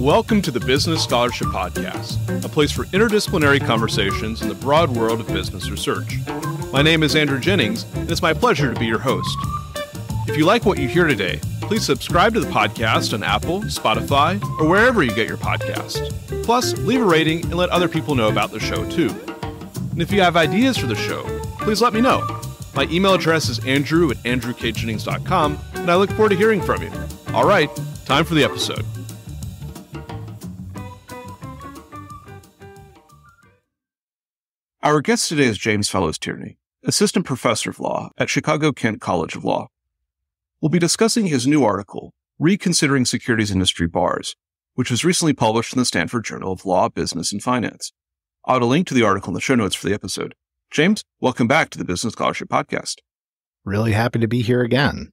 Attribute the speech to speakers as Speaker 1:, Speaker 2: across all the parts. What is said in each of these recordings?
Speaker 1: Welcome to the Business Scholarship Podcast, a place for interdisciplinary conversations in the broad world of business research. My name is Andrew Jennings, and it's my pleasure to be your host. If you like what you hear today, please subscribe to the podcast on Apple, Spotify, or wherever you get your podcast. Plus, leave a rating and let other people know about the show too. And if you have ideas for the show, please let me know. My email address is andrew at andrewkjennings.com, and I look forward to hearing from you. All right, time for the episode. Our guest today is James Fellows Tierney, Assistant Professor of Law at Chicago Kent College of Law. We'll be discussing his new article, Reconsidering Securities Industry Bars, which was recently published in the Stanford Journal of Law, Business, and Finance. I'll add a link to the article in the show notes for the episode. James, welcome back to the Business Scholarship Podcast. Really happy to be here again.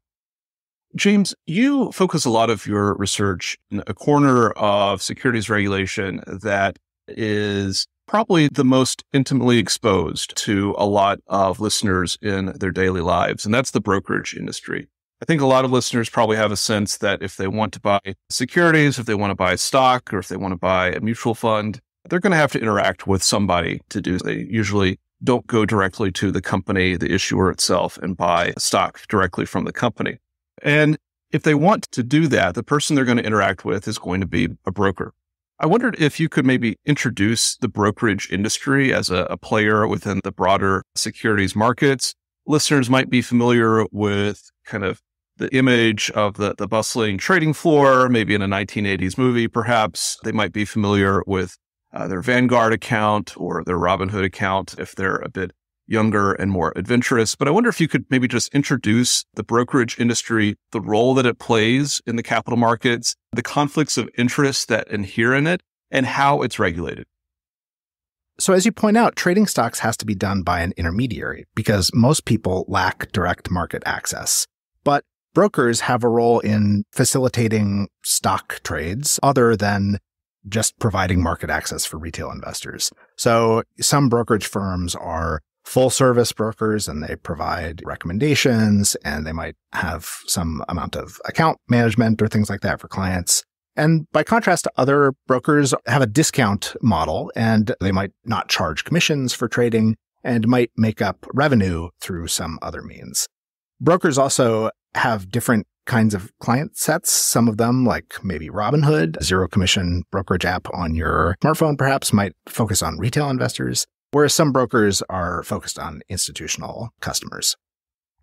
Speaker 1: James, you focus a lot of your research in a corner of securities regulation that is probably the most intimately exposed to a lot of listeners in their daily lives, and that's the brokerage industry. I think a lot of listeners probably have a sense that if they want to buy securities, if they want to buy stock, or if they want to buy a mutual fund, they're going to have to interact with somebody to do. They usually don't go directly to the company, the issuer itself, and buy stock directly from the company. And if they want to do that, the person they're going to interact with is going to be a broker. I wondered if you could maybe introduce the brokerage industry as a, a, player within the broader securities markets. Listeners might be familiar with kind of the image of the, the bustling trading floor, maybe in a 1980s movie, perhaps. They might be familiar with uh, their Vanguard account or their Robinhood account if they're a bit younger and more adventurous. But I wonder if you could maybe just introduce the brokerage industry, the role that it plays in the capital markets, the conflicts of interest that inhere in it, and how it's regulated.
Speaker 2: So, as you point out, trading stocks has to be done by an intermediary because most people lack direct market access. But brokers have a role in facilitating stock trades other than just providing market access for retail investors. So, some brokerage firms are full service brokers and they provide recommendations and they might have some amount of account management or things like that for clients. And by contrast, other brokers have a discount model and they might not charge commissions for trading and might make up revenue through some other means. Brokers also have different kinds of client sets. Some of them, like maybe Robinhood, zero commission brokerage app on your smartphone, perhaps might focus on retail investors whereas some brokers are focused on institutional customers.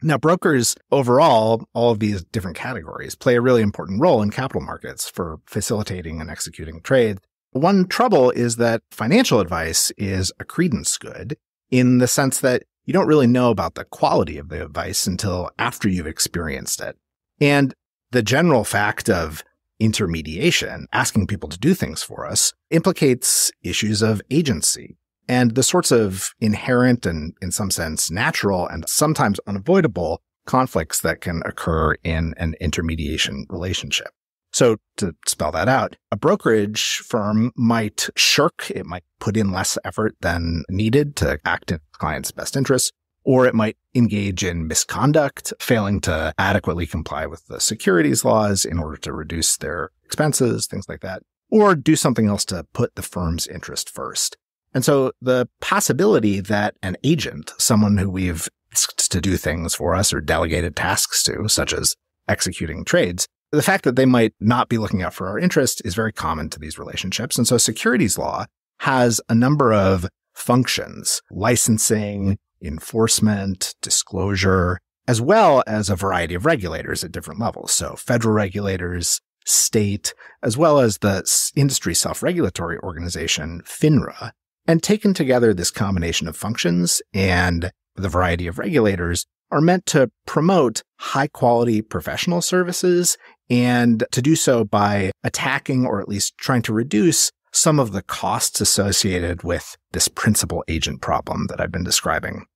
Speaker 2: Now, brokers overall, all of these different categories play a really important role in capital markets for facilitating and executing trade. One trouble is that financial advice is a credence good in the sense that you don't really know about the quality of the advice until after you've experienced it. And the general fact of intermediation, asking people to do things for us, implicates issues of agency and the sorts of inherent and in some sense natural and sometimes unavoidable conflicts that can occur in an intermediation relationship. So to spell that out, a brokerage firm might shirk. It might put in less effort than needed to act in client's best interests, or it might engage in misconduct, failing to adequately comply with the securities laws in order to reduce their expenses, things like that, or do something else to put the firm's interest first. And so the possibility that an agent, someone who we've asked to do things for us or delegated tasks to, such as executing trades, the fact that they might not be looking out for our interest is very common to these relationships. And so securities law has a number of functions, licensing, enforcement, disclosure, as well as a variety of regulators at different levels. So federal regulators, state, as well as the industry self-regulatory organization, FINRA, and taken together, this combination of functions and the variety of regulators are meant to promote high quality professional services and to do so by attacking or at least trying to reduce some of the costs associated with this principal agent problem that I've been describing.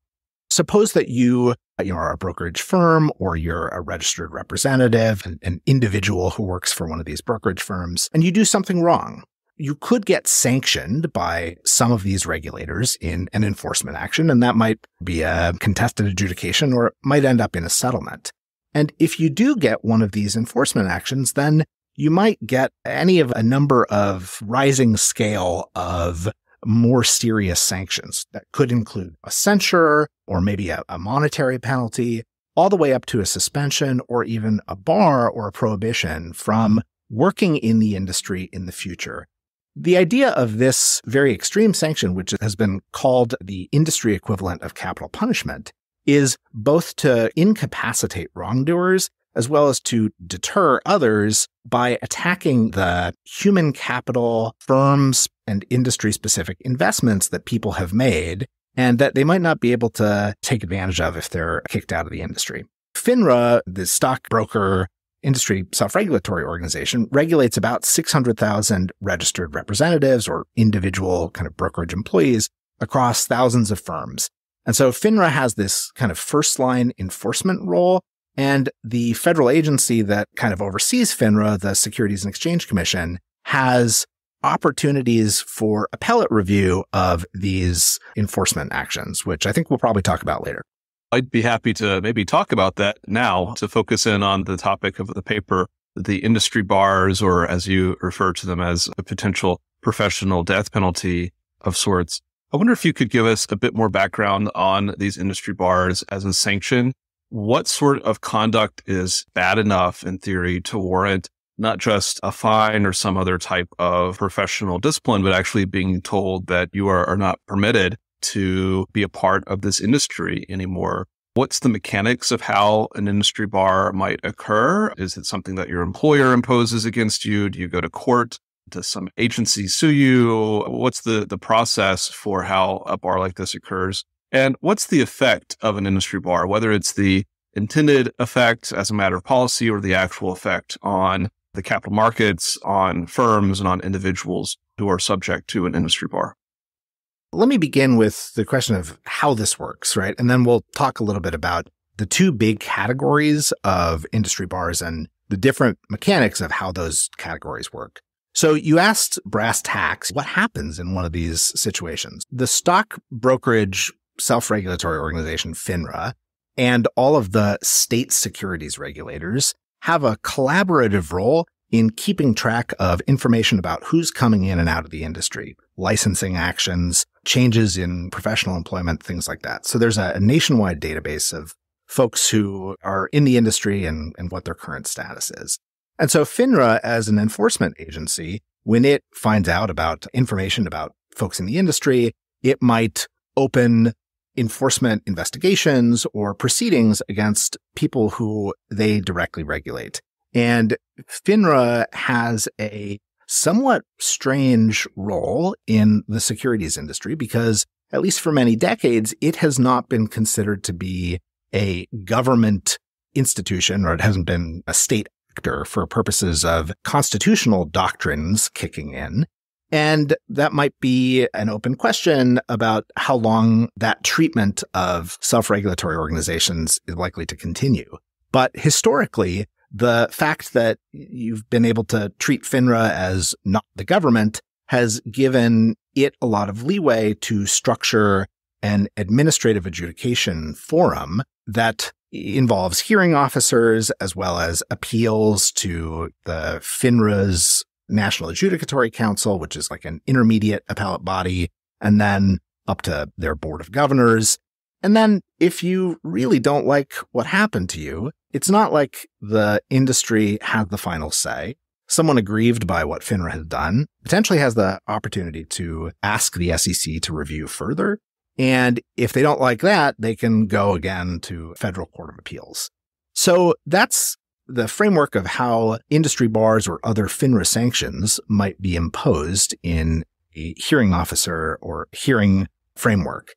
Speaker 2: Suppose that you, you know, are a brokerage firm or you're a registered representative, an, an individual who works for one of these brokerage firms, and you do something wrong you could get sanctioned by some of these regulators in an enforcement action, and that might be a contested adjudication or it might end up in a settlement. And if you do get one of these enforcement actions, then you might get any of a number of rising scale of more serious sanctions that could include a censure or maybe a, a monetary penalty, all the way up to a suspension or even a bar or a prohibition from working in the industry in the future. The idea of this very extreme sanction, which has been called the industry equivalent of capital punishment, is both to incapacitate wrongdoers as well as to deter others by attacking the human capital, firms, and industry specific investments that people have made and that they might not be able to take advantage of if they're kicked out of the industry. FINRA, the stockbroker industry self regulatory organization, regulates about 600,000 registered representatives or individual kind of brokerage employees across thousands of firms. And so FINRA has this kind of first line enforcement role. And the federal agency that kind of oversees FINRA, the Securities and Exchange Commission, has opportunities for appellate review of these enforcement actions, which I think we'll probably talk about later.
Speaker 1: I'd be happy to maybe talk about that now to focus in on the topic of the paper, the industry bars, or as you refer to them as a potential professional death penalty of sorts. I wonder if you could give us a bit more background on these industry bars as a sanction. What sort of conduct is bad enough in theory to warrant not just a fine or some other type of professional discipline, but actually being told that you are, are not permitted to be a part of this industry anymore. What's the mechanics of how an industry bar might occur? Is it something that your employer imposes against you? Do you go to court? Does some agency sue you? What's the, the process for how a bar like this occurs? And what's the effect of an industry bar, whether it's the intended effect as a matter of policy or the actual effect on the capital markets, on firms, and on individuals who are subject to an industry bar?
Speaker 2: Let me begin with the question of how this works, right? And then we'll talk a little bit about the two big categories of industry bars and the different mechanics of how those categories work. So you asked brass tacks, what happens in one of these situations? The stock brokerage self-regulatory organization, FINRA, and all of the state securities regulators have a collaborative role in keeping track of information about who's coming in and out of the industry, licensing actions, changes in professional employment, things like that. So there's a nationwide database of folks who are in the industry and, and what their current status is. And so FINRA, as an enforcement agency, when it finds out about information about folks in the industry, it might open enforcement investigations or proceedings against people who they directly regulate. And FINRA has a somewhat strange role in the securities industry because, at least for many decades, it has not been considered to be a government institution or it hasn't been a state actor for purposes of constitutional doctrines kicking in. And that might be an open question about how long that treatment of self regulatory organizations is likely to continue. But historically, the fact that you've been able to treat FINRA as not the government has given it a lot of leeway to structure an administrative adjudication forum that involves hearing officers as well as appeals to the FINRA's National Adjudicatory Council, which is like an intermediate appellate body, and then up to their board of governors. And then if you really don't like what happened to you, it's not like the industry had the final say. Someone aggrieved by what FINRA had done potentially has the opportunity to ask the SEC to review further. And if they don't like that, they can go again to federal court of appeals. So that's the framework of how industry bars or other FINRA sanctions might be imposed in a hearing officer or hearing framework.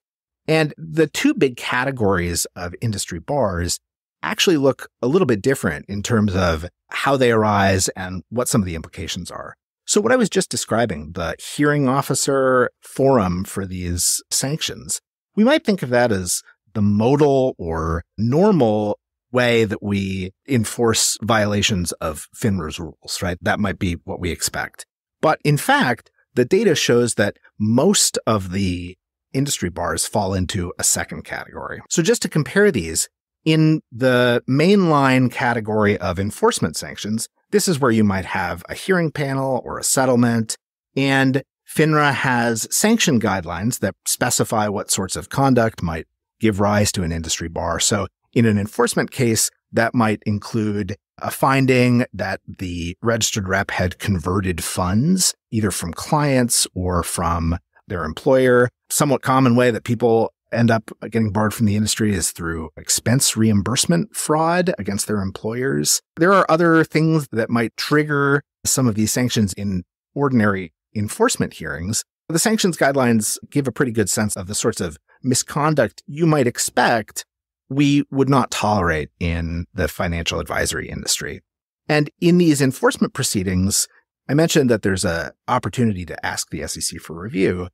Speaker 2: And the two big categories of industry bars actually look a little bit different in terms of how they arise and what some of the implications are. So, what I was just describing, the hearing officer forum for these sanctions, we might think of that as the modal or normal way that we enforce violations of FINRA's rules, right? That might be what we expect. But in fact, the data shows that most of the industry bars fall into a second category. So just to compare these, in the mainline category of enforcement sanctions, this is where you might have a hearing panel or a settlement. And FINRA has sanction guidelines that specify what sorts of conduct might give rise to an industry bar. So in an enforcement case, that might include a finding that the registered rep had converted funds either from clients or from their employer. Somewhat common way that people end up getting barred from the industry is through expense reimbursement fraud against their employers. There are other things that might trigger some of these sanctions in ordinary enforcement hearings. The sanctions guidelines give a pretty good sense of the sorts of misconduct you might expect we would not tolerate in the financial advisory industry. And in these enforcement proceedings, I mentioned that there's an opportunity to ask the SEC for review.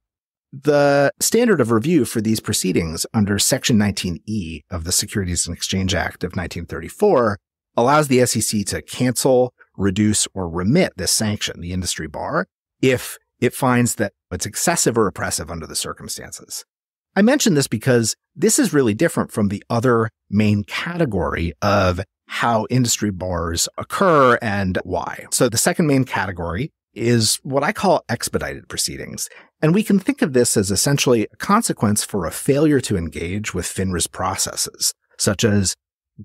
Speaker 2: The standard of review for these proceedings under Section 19E of the Securities and Exchange Act of 1934 allows the SEC to cancel, reduce, or remit this sanction, the industry bar, if it finds that it's excessive or oppressive under the circumstances. I mention this because this is really different from the other main category of how industry bars occur and why. So the second main category is what I call expedited proceedings. And we can think of this as essentially a consequence for a failure to engage with FINRA's processes, such as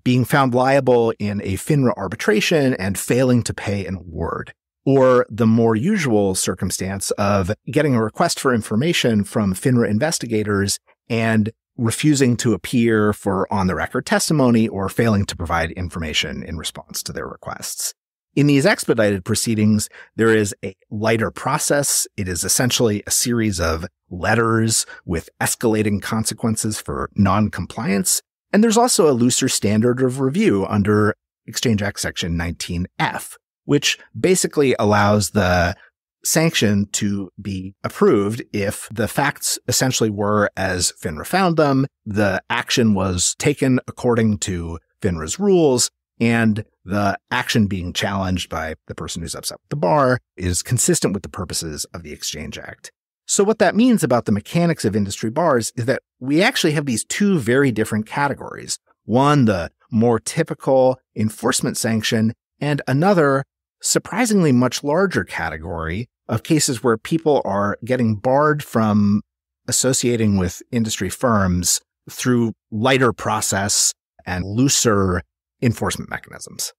Speaker 2: being found liable in a FINRA arbitration and failing to pay an award, or the more usual circumstance of getting a request for information from FINRA investigators and refusing to appear for on the record testimony or failing to provide information in response to their requests. In these expedited proceedings, there is a lighter process. It is essentially a series of letters with escalating consequences for noncompliance. And there's also a looser standard of review under Exchange Act Section 19F, which basically allows the sanction to be approved if the facts essentially were as FINRA found them, the action was taken according to FINRA's rules, and the action being challenged by the person who's upset with the bar is consistent with the purposes of the Exchange Act. So, what that means about the mechanics of industry bars is that we actually have these two very different categories one, the more typical enforcement sanction, and another, surprisingly much larger category of cases where people are getting barred from associating with industry firms through lighter process and looser enforcement mechanisms.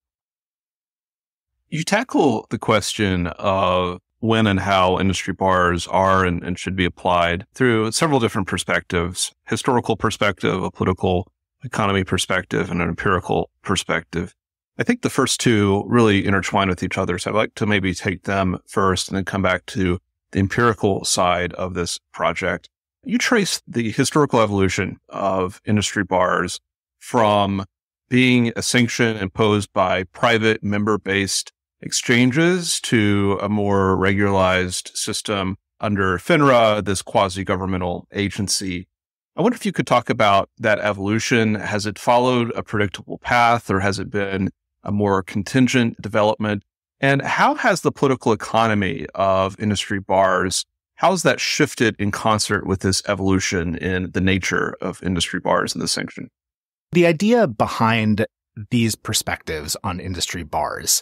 Speaker 1: You tackle the question of when and how industry bars are and, and, should be applied through several different perspectives historical perspective, a political economy perspective, and an empirical perspective. I think the first two really intertwine with each other. So I'd like to maybe take them first and then come back to the empirical side of this project. You trace the historical evolution of industry bars from being a sanction imposed by private member based exchanges to a more regularized system under FINRA, this quasi governmental agency. I wonder if you could talk about that evolution. Has it followed a predictable path or has it been a more contingent development? And how has the political economy of industry bars, how has that shifted in concert with this evolution in the nature of industry bars and the sanction?
Speaker 2: The idea behind these perspectives on industry bars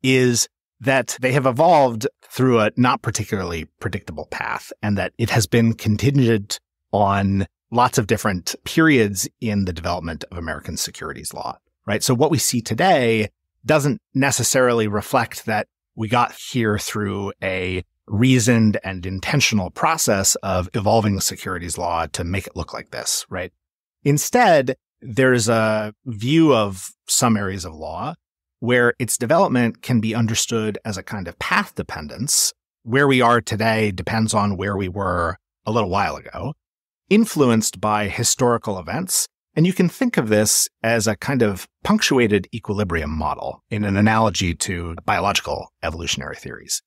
Speaker 2: is that they have evolved through a not particularly predictable path and that it has been contingent on lots of different periods in the development of American securities law, right? So what we see today doesn't necessarily reflect that we got here through a reasoned and intentional process of evolving securities law to make it look like this, right? Instead, there's a view of some areas of law where its development can be understood as a kind of path dependence. Where we are today depends on where we were a little while ago, influenced by historical events. And you can think of this as a kind of punctuated equilibrium model in an analogy to biological evolutionary theories.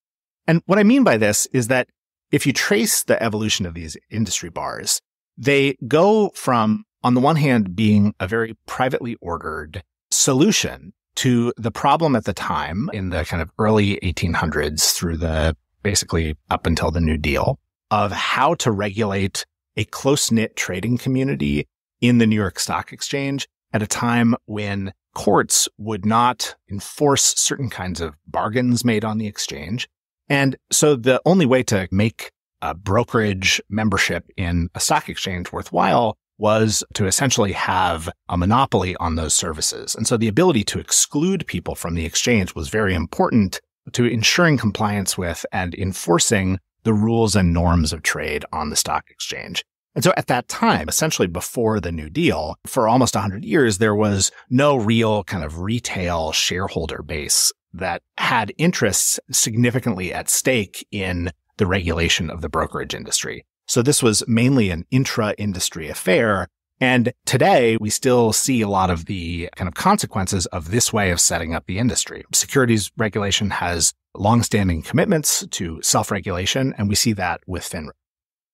Speaker 2: And what I mean by this is that if you trace the evolution of these industry bars, they go from on the one hand, being a very privately ordered solution to the problem at the time in the kind of early 1800s through the basically up until the New Deal of how to regulate a close knit trading community in the New York Stock Exchange at a time when courts would not enforce certain kinds of bargains made on the exchange. And so the only way to make a brokerage membership in a stock exchange worthwhile was to essentially have a monopoly on those services. And so the ability to exclude people from the exchange was very important to ensuring compliance with and enforcing the rules and norms of trade on the stock exchange. And so at that time, essentially before the New Deal, for almost 100 years, there was no real kind of retail shareholder base that had interests significantly at stake in the regulation of the brokerage industry. So this was mainly an intra industry affair. And today we still see a lot of the kind of consequences of this way of setting up the industry. Securities regulation has longstanding commitments to self regulation, and we see that with FINRA.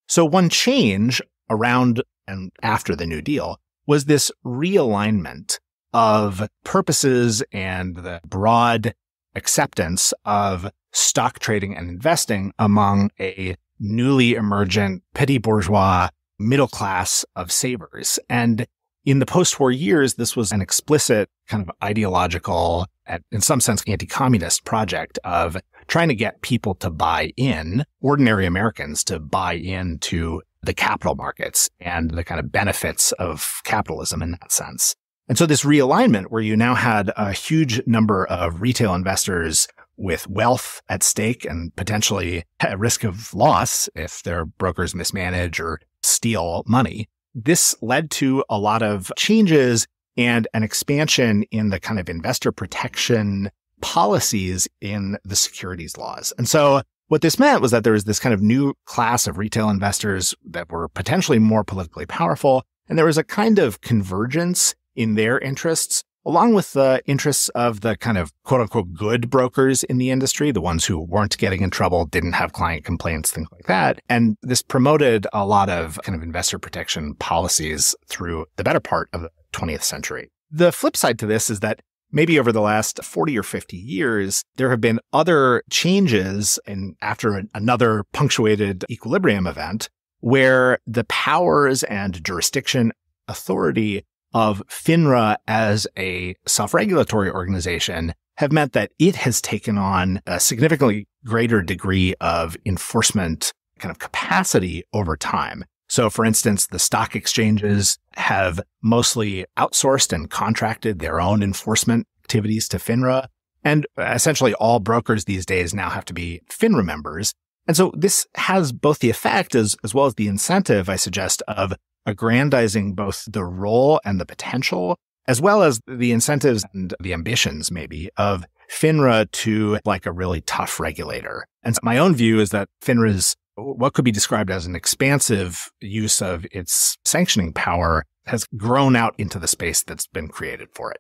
Speaker 2: So one change around and after the New Deal was this realignment of purposes and the broad acceptance of stock trading and investing among a newly emergent petty bourgeois middle class of savers. And in the post war years, this was an explicit kind of ideological, in some sense, anti communist project of trying to get people to buy in, ordinary Americans to buy into the capital markets and the kind of benefits of capitalism in that sense. And so this realignment where you now had a huge number of retail investors with wealth at stake and potentially at risk of loss if their brokers mismanage or steal money. This led to a lot of changes and an expansion in the kind of investor protection policies in the securities laws. And so what this meant was that there was this kind of new class of retail investors that were potentially more politically powerful. And there was a kind of convergence in their interests along with the interests of the kind of quote unquote good brokers in the industry, the ones who weren't getting in trouble, didn't have client complaints, things like that. And this promoted a lot of kind of investor protection policies through the better part of the 20th century. The flip side to this is that maybe over the last 40 or 50 years, there have been other changes and after an, another punctuated equilibrium event where the powers and jurisdiction authority of FINRA as a self regulatory organization have meant that it has taken on a significantly greater degree of enforcement kind of capacity over time. So, for instance, the stock exchanges have mostly outsourced and contracted their own enforcement activities to FINRA. And essentially, all brokers these days now have to be FINRA members. And so, this has both the effect as, as well as the incentive, I suggest, of aggrandizing both the role and the potential, as well as the incentives and the ambitions, maybe, of FINRA to like a really tough regulator. And so my own view is that FINRA's what could be described as an expansive use of its sanctioning power has grown out into the space that's been created for it.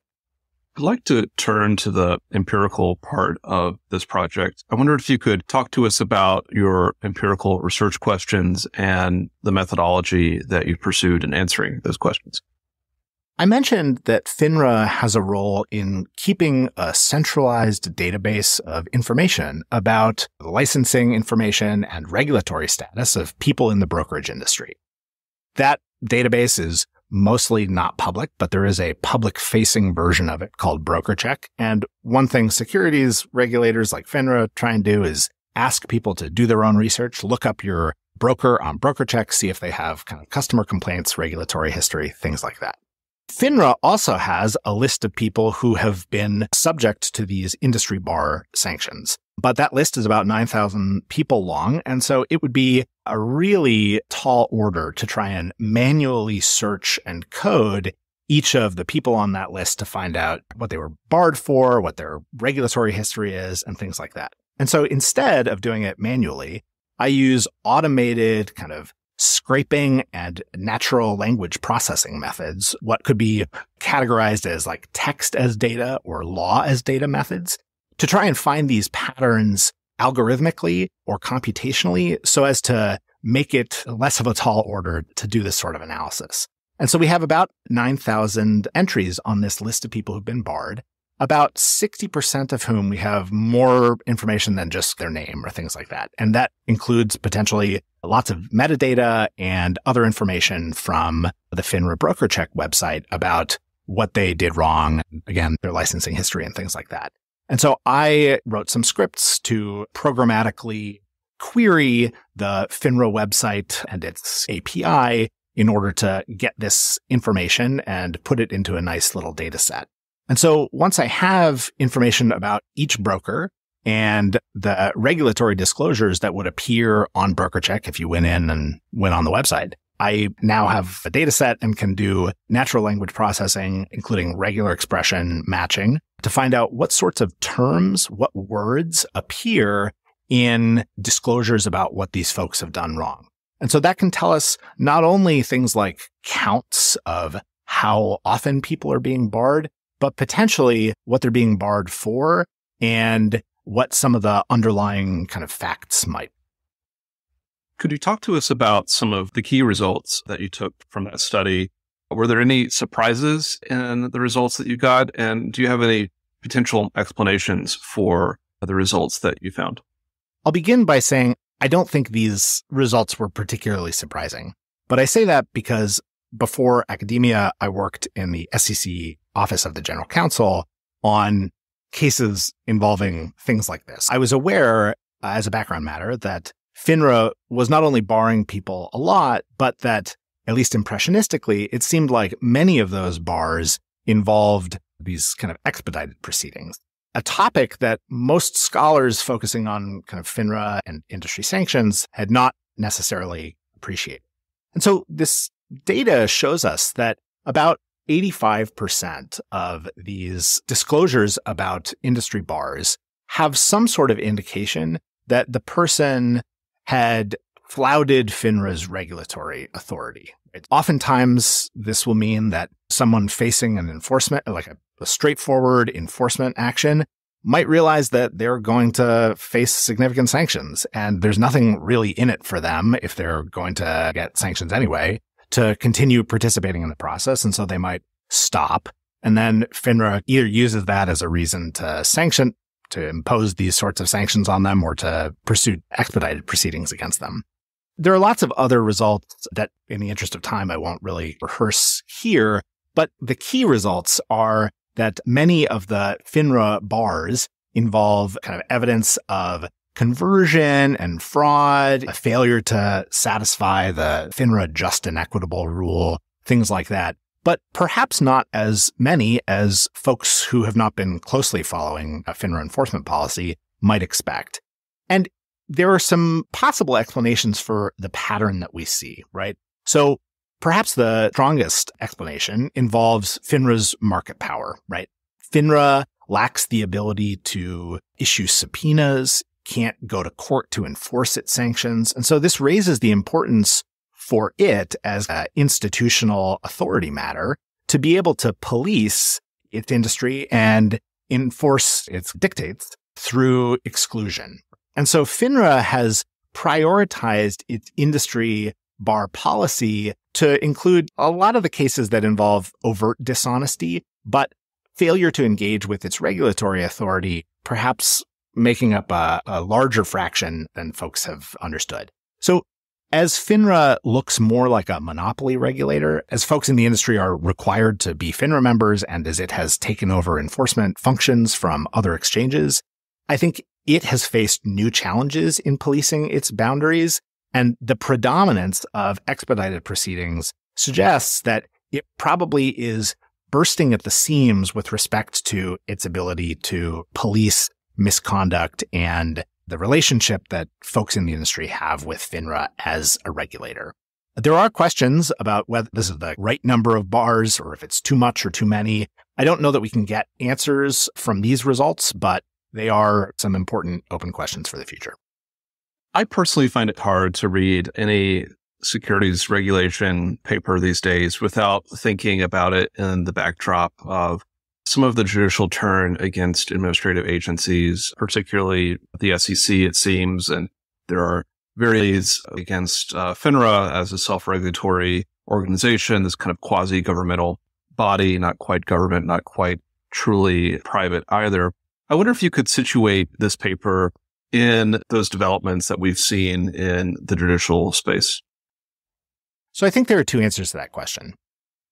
Speaker 1: I'd like to turn to the empirical part of this project. I wondered if you could talk to us about your empirical research questions and the methodology that you pursued in answering those questions.
Speaker 2: I mentioned that FINRA has a role in keeping a centralized database of information about licensing information and regulatory status of people in the brokerage industry. That database is mostly not public, but there is a public facing version of it called BrokerCheck. And one thing securities regulators like FINRA try and do is ask people to do their own research, look up your broker on BrokerCheck, see if they have kind of customer complaints, regulatory history, things like that. FINRA also has a list of people who have been subject to these industry bar sanctions. But that list is about 9,000 people long. And so it would be a really tall order to try and manually search and code each of the people on that list to find out what they were barred for, what their regulatory history is, and things like that. And so instead of doing it manually, I use automated kind of scraping and natural language processing methods, what could be categorized as like text as data or law as data methods to try and find these patterns algorithmically or computationally so as to make it less of a tall order to do this sort of analysis. And so we have about 9,000 entries on this list of people who've been barred, about 60% of whom we have more information than just their name or things like that. And that includes potentially lots of metadata and other information from the FINRA website about what they did wrong, again, their licensing history and things like that. And so I wrote some scripts to programmatically query the FINRA website and its API in order to get this information and put it into a nice little data set. And so once I have information about each broker and the regulatory disclosures that would appear on BrokerCheck if you went in and went on the website, I now have a data set and can do natural language processing, including regular expression matching to find out what sorts of terms, what words appear in disclosures about what these folks have done wrong. And so that can tell us not only things like counts of how often people are being barred, but potentially what they're being barred for and what some of the underlying kind of facts might.
Speaker 1: Could you talk to us about some of the key results that you took from that study were there any surprises in the results that you got? And do you have any potential explanations for the results that you found?
Speaker 2: I'll begin by saying I don't think these results were particularly surprising. But I say that because before academia, I worked in the SEC Office of the General Counsel on cases involving things like this. I was aware, uh, as a background matter, that FINRA was not only barring people a lot, but that at least impressionistically, it seemed like many of those bars involved these kind of expedited proceedings. A topic that most scholars focusing on kind of FINRA and industry sanctions had not necessarily appreciated. And so this data shows us that about 85% of these disclosures about industry bars have some sort of indication that the person had flouted FINRA's regulatory authority. Oftentimes, this will mean that someone facing an enforcement, like a, a straightforward enforcement action, might realize that they're going to face significant sanctions and there's nothing really in it for them if they're going to get sanctions anyway to continue participating in the process. And so they might stop. And then FINRA either uses that as a reason to sanction, to impose these sorts of sanctions on them or to pursue expedited proceedings against them. There are lots of other results that, in the interest of time, I won't really rehearse here, but the key results are that many of the FINRA bars involve kind of evidence of conversion and fraud, a failure to satisfy the FINRA just and equitable rule, things like that. But perhaps not as many as folks who have not been closely following a FINRA enforcement policy might expect. And there are some possible explanations for the pattern that we see, right? So perhaps the strongest explanation involves FINRA's market power, right? FINRA lacks the ability to issue subpoenas, can't go to court to enforce its sanctions. And so this raises the importance for it as an institutional authority matter to be able to police its industry and enforce its dictates through exclusion, and so FINRA has prioritized its industry bar policy to include a lot of the cases that involve overt dishonesty, but failure to engage with its regulatory authority, perhaps making up a, a, larger fraction than folks have understood. So as FINRA looks more like a monopoly regulator, as folks in the industry are required to be FINRA members, and as it has taken over enforcement functions from other exchanges, I think it has faced new challenges in policing its boundaries. And the predominance of expedited proceedings suggests that it probably is bursting at the seams with respect to its ability to police misconduct and the relationship that folks in the industry have with FINRA as a regulator. There are questions about whether this is the right number of bars or if it's too much or too many. I don't know that we can get answers from these results, but they are some important open questions for the future.
Speaker 1: I personally find it hard to read any securities regulation paper these days without thinking about it in the backdrop of some of the judicial turn against administrative agencies, particularly the SEC, it seems. And there are various against uh, FINRA as a self regulatory organization, this kind of quasi governmental body, not quite government, not quite truly private either. I wonder if you could situate this paper in those developments that we've seen in the judicial space.
Speaker 2: So I think there are two answers to that question.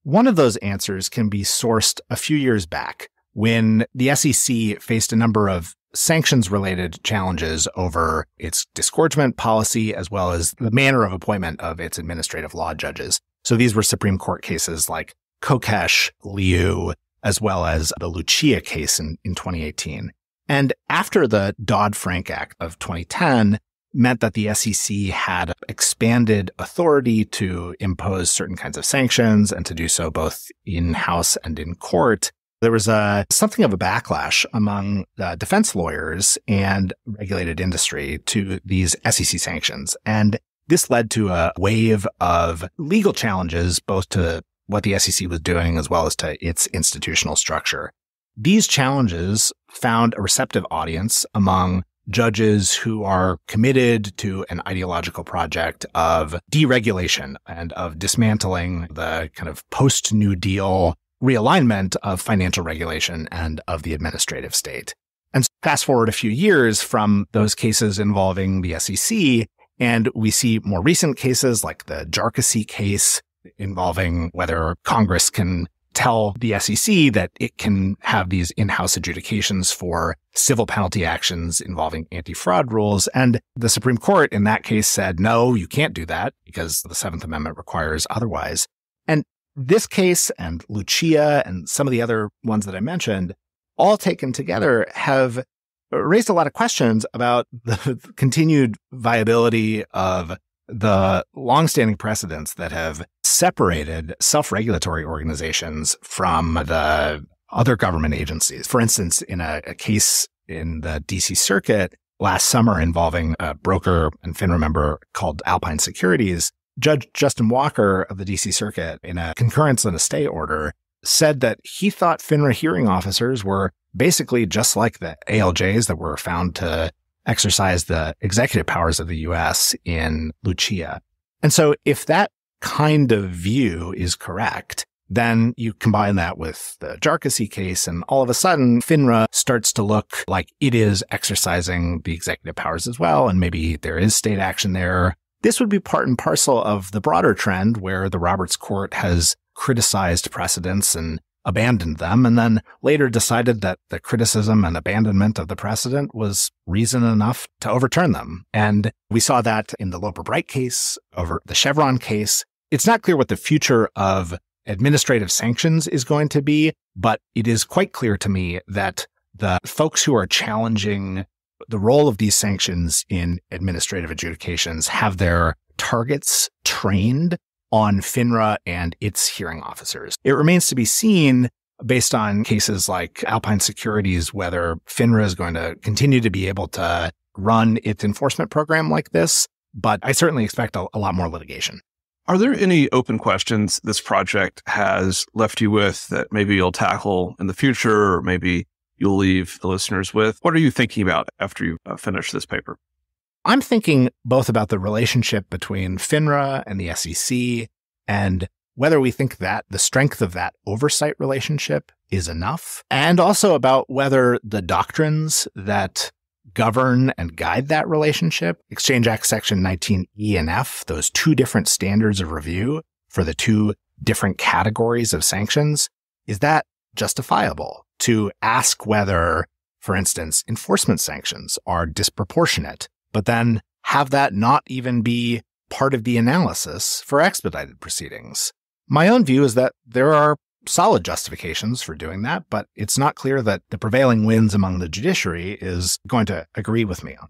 Speaker 2: One of those answers can be sourced a few years back when the SEC faced a number of sanctions related challenges over its disgorgement policy as well as the manner of appointment of its administrative law judges. So these were Supreme Court cases like Kokesh, Liu, as well as the Lucia case in, in 2018. And after the Dodd Frank Act of 2010 meant that the SEC had expanded authority to impose certain kinds of sanctions and to do so both in house and in court, there was a something of a backlash among uh, defense lawyers and regulated industry to these SEC sanctions. And this led to a wave of legal challenges, both to what the SEC was doing as well as to its institutional structure. These challenges found a receptive audience among judges who are committed to an ideological project of deregulation and of dismantling the kind of post New Deal realignment of financial regulation and of the administrative state. And so fast forward a few years from those cases involving the SEC, and we see more recent cases like the Jarkissi case, involving whether Congress can tell the SEC that it can have these in-house adjudications for civil penalty actions involving anti-fraud rules. And the Supreme Court in that case said, no, you can't do that because the Seventh Amendment requires otherwise. And this case and Lucia and some of the other ones that I mentioned, all taken together have raised a lot of questions about the continued viability of the longstanding precedents that have separated self regulatory organizations from the other government agencies. For instance, in a, a, case in the DC circuit last summer involving a broker and FINRA member called Alpine Securities, Judge Justin Walker of the DC circuit, in a concurrence in a stay order, said that he thought FINRA hearing officers were basically just like the ALJs that were found to exercise the executive powers of the US in Lucia. And so if that kind of view is correct, then you combine that with the Jarkissi case, and all of a sudden, FINRA starts to look like it is exercising the executive powers as well, and maybe there is state action there. This would be part and parcel of the broader trend where the Roberts Court has criticized precedents and abandoned them, and then later decided that the criticism and abandonment of the precedent was reason enough to overturn them. And we saw that in the Loper Bright case, over the Chevron case. It's not clear what the future of administrative sanctions is going to be, but it is quite clear to me that the folks who are challenging the role of these sanctions in administrative adjudications have their targets trained on FINRA and its hearing officers. It remains to be seen based on cases like Alpine Securities whether FINRA is going to continue to be able to run its enforcement program like this, but I certainly expect a, a lot more litigation.
Speaker 1: Are there any open questions this project has left you with that maybe you'll tackle in the future or maybe you'll leave the listeners with? What are you thinking about after you uh, finish this paper?
Speaker 2: I'm thinking both about the relationship between FINRA and the SEC and whether we think that the strength of that oversight relationship is enough, and also about whether the doctrines that govern and guide that relationship, Exchange Act Section 19E and F, those two different standards of review for the two different categories of sanctions, is that justifiable to ask whether, for instance, enforcement sanctions are disproportionate but then have that not even be part of the analysis for expedited proceedings. My own view is that there are solid justifications for doing that, but it's not clear that the prevailing winds among the judiciary is going to agree with me on.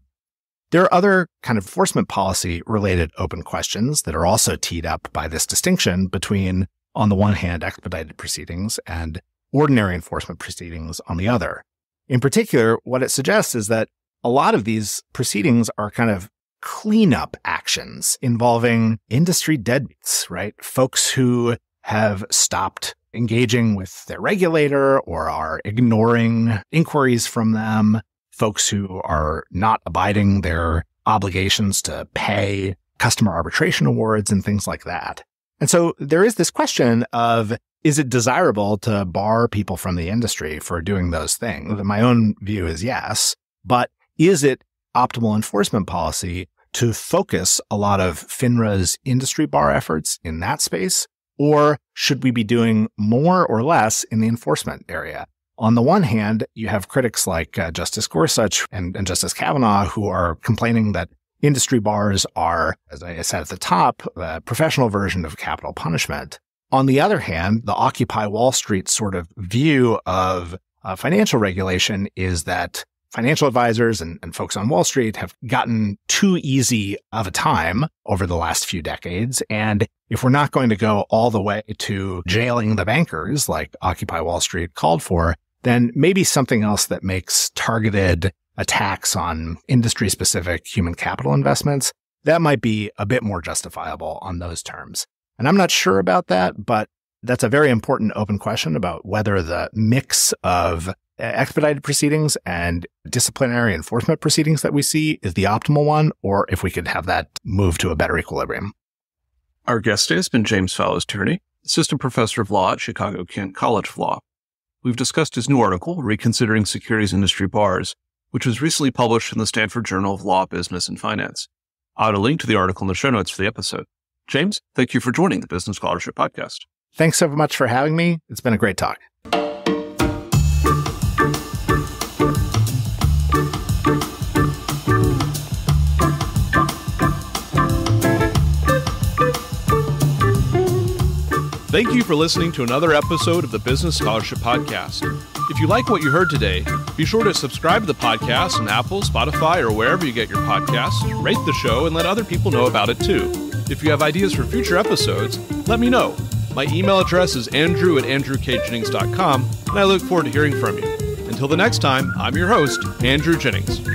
Speaker 2: There are other kind of enforcement policy related open questions that are also teed up by this distinction between, on the one hand, expedited proceedings and ordinary enforcement proceedings on the other. In particular, what it suggests is that a lot of these proceedings are kind of cleanup actions involving industry deadbeats, right? Folks who have stopped engaging with their regulator or are ignoring inquiries from them, folks who are not abiding their obligations to pay customer arbitration awards and things like that. And so there is this question of is it desirable to bar people from the industry for doing those things? And my own view is yes, but is it optimal enforcement policy to focus a lot of FINRA's industry bar efforts in that space? Or should we be doing more or less in the enforcement area? On the one hand, you have critics like uh, Justice Gorsuch and, and Justice Kavanaugh who are complaining that industry bars are, as I said at the top, a professional version of capital punishment. On the other hand, the Occupy Wall Street sort of view of uh, financial regulation is that financial advisors and, and folks on Wall Street have gotten too easy of a time over the last few decades. And if we're not going to go all the way to jailing the bankers like Occupy Wall Street called for, then maybe something else that makes targeted attacks on industry specific human capital investments, that might be a bit more justifiable on those terms. And I'm not sure about that, but that's a very important open question about whether the mix of uh, expedited proceedings and disciplinary enforcement proceedings that we see is the
Speaker 1: optimal one, or if we could have that move to a better equilibrium. Our guest today has been James Fowles Tierney, Assistant Professor of Law at Chicago Kent College of Law. We've discussed his new article, Reconsidering Securities Industry Bars, which was recently published in the Stanford Journal of Law, Business, and Finance. I'll add a link to the article in the show notes for the episode. James, thank you for joining the Business Scholarship Podcast.
Speaker 2: Thanks so much for having me.
Speaker 1: It's been a great talk. Thank you for listening to another episode of the Business Scholarship Podcast. If you like what you heard today, be sure to subscribe to the podcast on Apple, Spotify, or wherever you get your podcasts, rate the show, and let other people know about it too. If you have ideas for future episodes, let me know. My email address is andrew at andrewkjennings.com, and I look forward to hearing from you. Until the next time, I'm your host, Andrew Jennings.